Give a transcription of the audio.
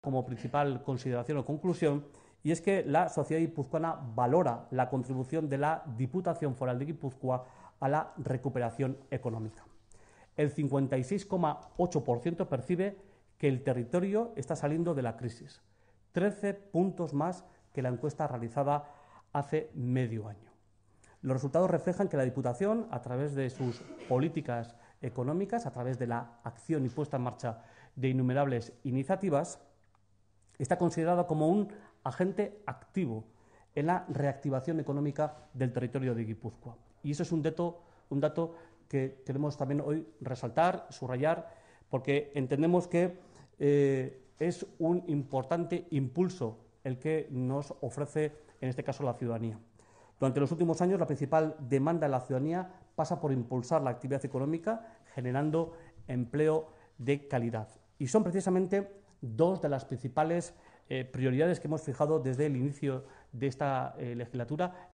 como principal consideración o conclusión, y es que la sociedad guipuzcoana valora la contribución de la Diputación Foral de Guipúzcoa a la recuperación económica. El 56,8% percibe que el territorio está saliendo de la crisis, 13 puntos más que la encuesta realizada hace medio año. Los resultados reflejan que la Diputación, a través de sus políticas económicas, a través de la acción y puesta en marcha de innumerables iniciativas, está considerado como un agente activo en la reactivación económica del territorio de Guipúzcoa. Y eso es un dato, un dato que queremos también hoy resaltar, subrayar, porque entendemos que eh, es un importante impulso el que nos ofrece, en este caso, la ciudadanía. Durante los últimos años, la principal demanda de la ciudadanía pasa por impulsar la actividad económica generando empleo de calidad. Y son precisamente dos de las principales eh, prioridades que hemos fijado desde el inicio de esta eh, legislatura